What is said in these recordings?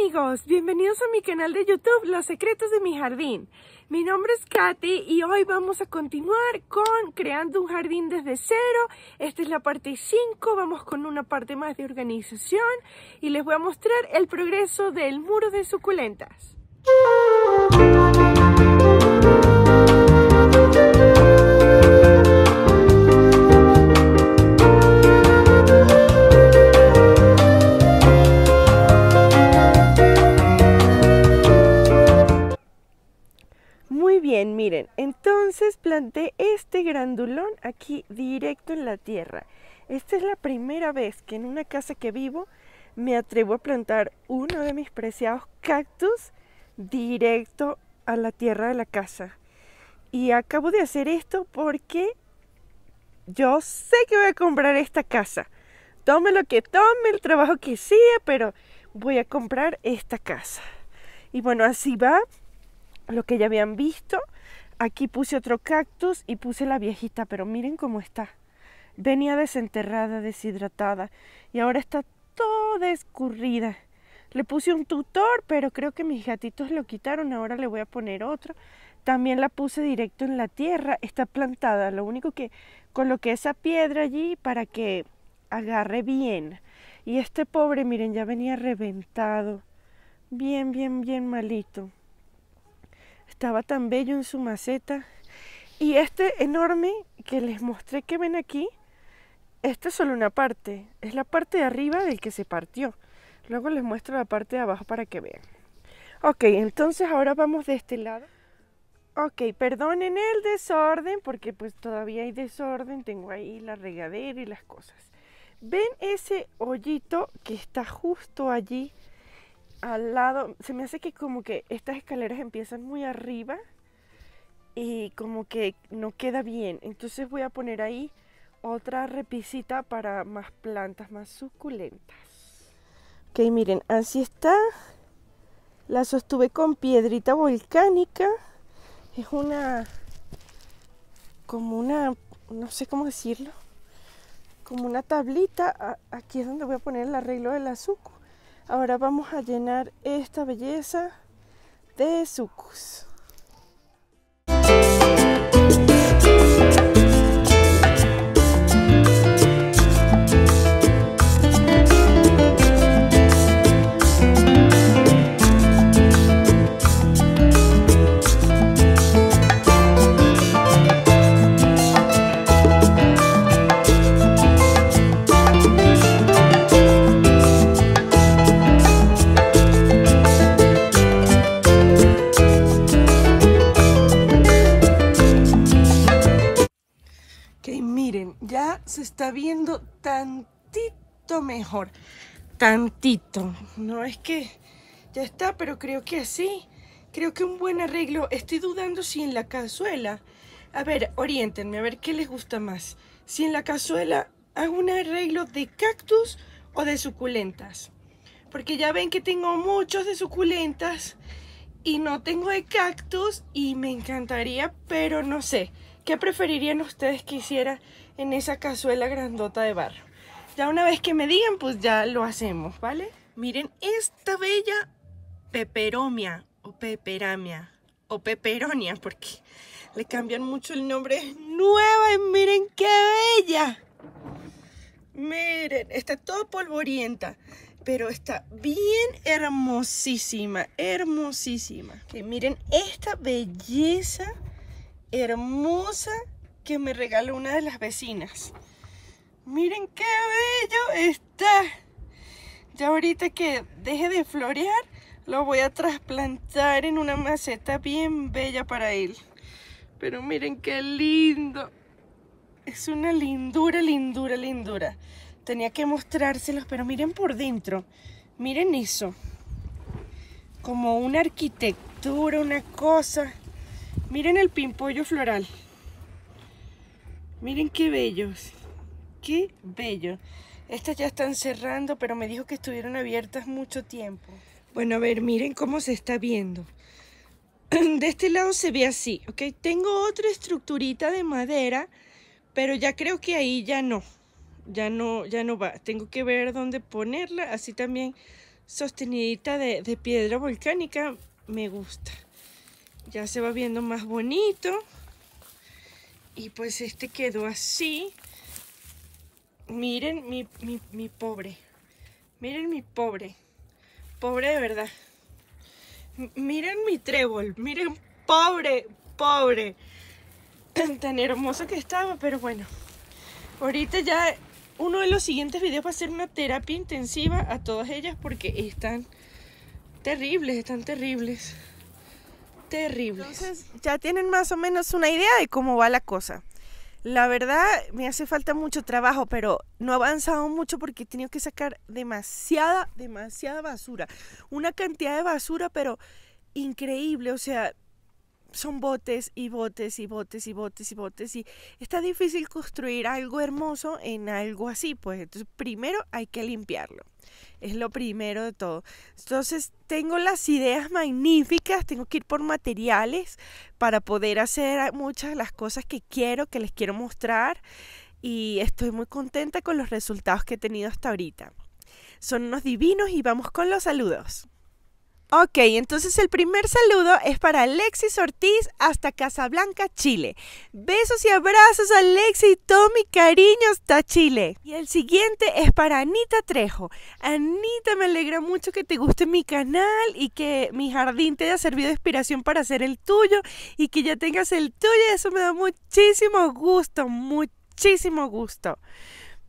amigos, bienvenidos a mi canal de YouTube Los Secretos de mi Jardín. Mi nombre es Katy y hoy vamos a continuar con creando un jardín desde cero. Esta es la parte 5, vamos con una parte más de organización y les voy a mostrar el progreso del muro de suculentas. aquí directo en la tierra. Esta es la primera vez que en una casa que vivo me atrevo a plantar uno de mis preciados cactus directo a la tierra de la casa. Y acabo de hacer esto porque yo sé que voy a comprar esta casa. Tome lo que tome, el trabajo que sea, pero voy a comprar esta casa. Y bueno, así va lo que ya habían visto. Aquí puse otro cactus y puse la viejita, pero miren cómo está. Venía desenterrada, deshidratada y ahora está toda escurrida. Le puse un tutor, pero creo que mis gatitos lo quitaron, ahora le voy a poner otro. También la puse directo en la tierra, está plantada, lo único que coloqué esa piedra allí para que agarre bien. Y este pobre, miren, ya venía reventado, bien, bien, bien malito estaba tan bello en su maceta. Y este enorme que les mostré que ven aquí, esta es solo una parte, es la parte de arriba del que se partió. Luego les muestro la parte de abajo para que vean. Ok, entonces ahora vamos de este lado. Ok, perdonen el desorden porque pues todavía hay desorden, tengo ahí la regadera y las cosas. ¿Ven ese hoyito que está justo allí al lado, se me hace que como que estas escaleras empiezan muy arriba y como que no queda bien. Entonces voy a poner ahí otra repisita para más plantas más suculentas. Ok, miren, así está. La sostuve con piedrita volcánica. Es una, como una, no sé cómo decirlo, como una tablita. Aquí es donde voy a poner el arreglo del azúcar. Ahora vamos a llenar esta belleza de sucos. tantito mejor. Tantito. No es que ya está, pero creo que así. Creo que un buen arreglo. Estoy dudando si en la cazuela. A ver, orientenme a ver qué les gusta más. Si en la cazuela hago un arreglo de cactus o de suculentas. Porque ya ven que tengo muchos de suculentas y no tengo de cactus y me encantaría, pero no sé. ¿Qué preferirían ustedes que hiciera en esa cazuela grandota de barro? Ya una vez que me digan, pues ya lo hacemos, ¿vale? Miren esta bella peperomia o peperamia o peperonia, porque le cambian mucho el nombre. Es nueva y miren qué bella. Miren, está todo polvorienta, pero está bien hermosísima, hermosísima. que miren esta belleza hermosa que me regaló una de las vecinas. Miren qué bello está. Ya ahorita que deje de florear, lo voy a trasplantar en una maceta bien bella para él. Pero miren qué lindo. Es una lindura, lindura, lindura. Tenía que mostrárselos, pero miren por dentro. Miren eso. Como una arquitectura, una cosa. Miren el pimpollo floral. Miren qué bellos. Qué bello. Estas ya están cerrando, pero me dijo que estuvieron abiertas mucho tiempo. Bueno, a ver, miren cómo se está viendo. De este lado se ve así, ¿ok? Tengo otra estructurita de madera, pero ya creo que ahí ya no. Ya no, ya no va. Tengo que ver dónde ponerla. Así también sostenidita de piedra volcánica me gusta ya se va viendo más bonito y pues este quedó así miren mi, pobre miren mi pobre pobre de verdad miren mi trébol miren pobre pobre tan, tan hermoso que estaba pero bueno ahorita ya uno de los siguientes videos va a ser una terapia intensiva a todas ellas porque están terribles están terribles terrible. Entonces, ya tienen más o menos una idea de cómo va la cosa. La verdad, me hace falta mucho trabajo, pero no he avanzado mucho porque he tenido que sacar demasiada, demasiada basura. Una cantidad de basura, pero increíble. O sea, son botes y botes y botes y botes y botes. Y está difícil construir algo hermoso en algo así. Pues entonces, primero hay que limpiarlo. Es lo primero de todo. Entonces tengo las ideas magníficas, tengo que ir por materiales para poder hacer muchas de las cosas que quiero, que les quiero mostrar. Y estoy muy contenta con los resultados que he tenido hasta ahorita. Son unos divinos y vamos con los saludos. Ok, entonces el primer saludo es para Alexis Ortiz hasta Casablanca, Chile. Besos y abrazos, Alexis, todo mi cariño hasta Chile. Y el siguiente es para Anita Trejo. Anita, me alegra mucho que te guste mi canal y que mi jardín te haya servido de inspiración para hacer el tuyo y que ya tengas el tuyo. Eso me da muchísimo gusto, muchísimo gusto.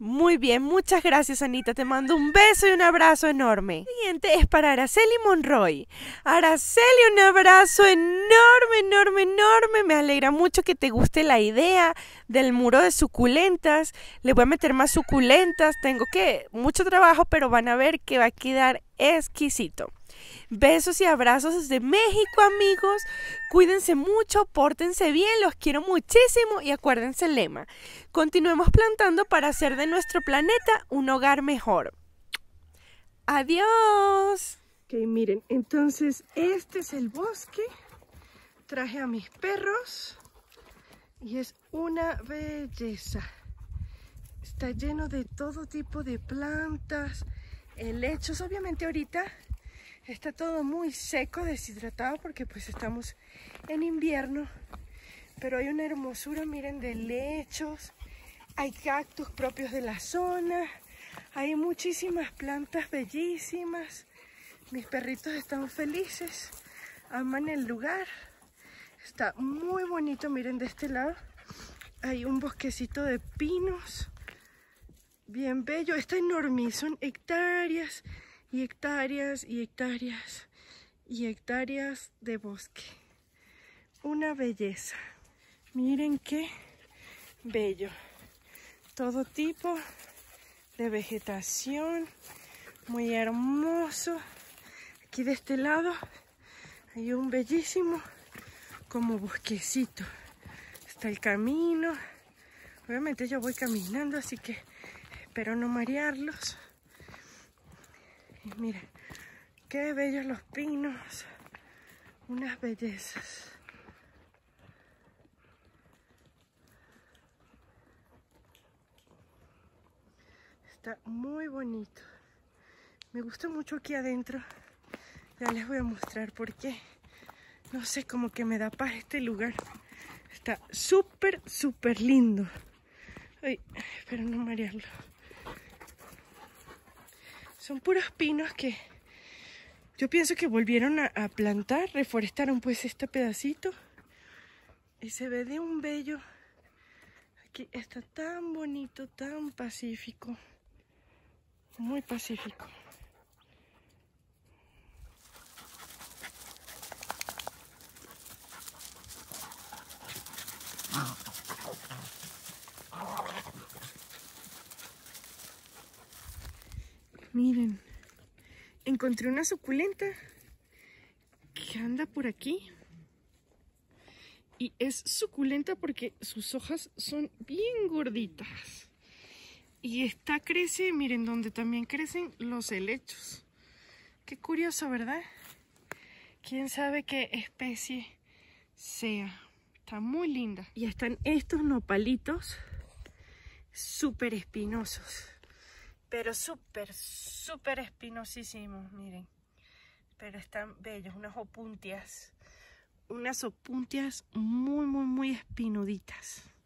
Muy bien, muchas gracias Anita, te mando un beso y un abrazo enorme. siguiente es para Araceli Monroy. Araceli, un abrazo enorme, enorme, enorme. Me alegra mucho que te guste la idea del muro de suculentas. Le voy a meter más suculentas, tengo que mucho trabajo, pero van a ver que va a quedar exquisito. Besos y abrazos desde México, amigos. Cuídense mucho, pórtense bien, los quiero muchísimo y acuérdense el lema. Continuemos plantando para hacer de nuestro planeta un hogar mejor. Adiós. Ok, miren, entonces este es el bosque. Traje a mis perros y es una belleza. Está lleno de todo tipo de plantas, helechos. Obviamente ahorita Está todo muy seco, deshidratado, porque pues estamos en invierno. Pero hay una hermosura, miren, de lechos. Hay cactus propios de la zona. Hay muchísimas plantas bellísimas. Mis perritos están felices. Aman el lugar. Está muy bonito, miren, de este lado. Hay un bosquecito de pinos. Bien bello. Está enorme. Son hectáreas y hectáreas y hectáreas y hectáreas de bosque. Una belleza. Miren qué bello. Todo tipo de vegetación. Muy hermoso. Aquí de este lado hay un bellísimo como bosquecito. Está el camino. Obviamente yo voy caminando, así que espero no marearlos. Y mira, qué bellos los pinos. Unas bellezas. Está muy bonito. Me gusta mucho aquí adentro. Ya les voy a mostrar por qué. No sé, como que me da paz este lugar. Está súper, súper lindo. Ay, espero no marearlo. Son puros pinos que yo pienso que volvieron a, plantar, reforestaron pues este pedacito. Y se ve de un bello. Aquí está tan bonito, tan pacífico. Muy pacífico. encontré una suculenta que anda por aquí. Y es suculenta porque sus hojas son bien gorditas. Y esta crece, miren, donde también crecen los helechos. Qué curioso, ¿verdad? Quién sabe qué especie sea. Está muy linda. Y están estos nopalitos súper espinosos pero súper, súper espinosísimos, miren. Pero están bellos, unas opuntias, unas opuntias muy, muy, muy espinuditas.